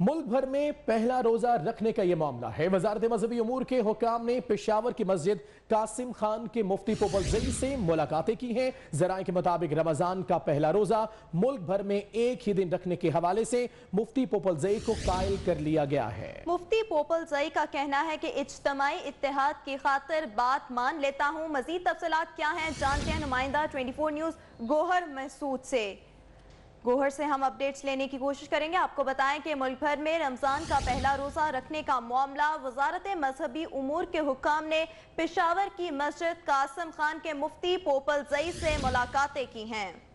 मुल्क भर में पहला रोजा रखने का यह मामला है वजारत मजहबी अमूर के हुकाम ने पेशावर की मस्जिद कासिम खान के मुफ्ती जई से मुलाकातें की हैं जराए के मुताबिक रमजान का पहला रोजा मुल्क भर में एक ही दिन रखने के हवाले से मुफ्ती जई को कायल कर लिया गया है मुफ्ती जई का कहना है की इज्तमाही इतिहाद की खातिर बात मान लेता हूँ मजीद तफसलात क्या है जानते हैं नुमाइंदा ट्वेंटी न्यूज गोहर महसूद से गोहर से हम अपडेट्स लेने की कोशिश करेंगे आपको बताएं कि मुल्क भर में रमज़ान का पहला रोज़ा रखने का मामला वजारत मजहबी उमूर के हुकाम ने पेशावर की मस्जिद कासम खान के मुफ्ती पोपल जई से मुलाकातें की हैं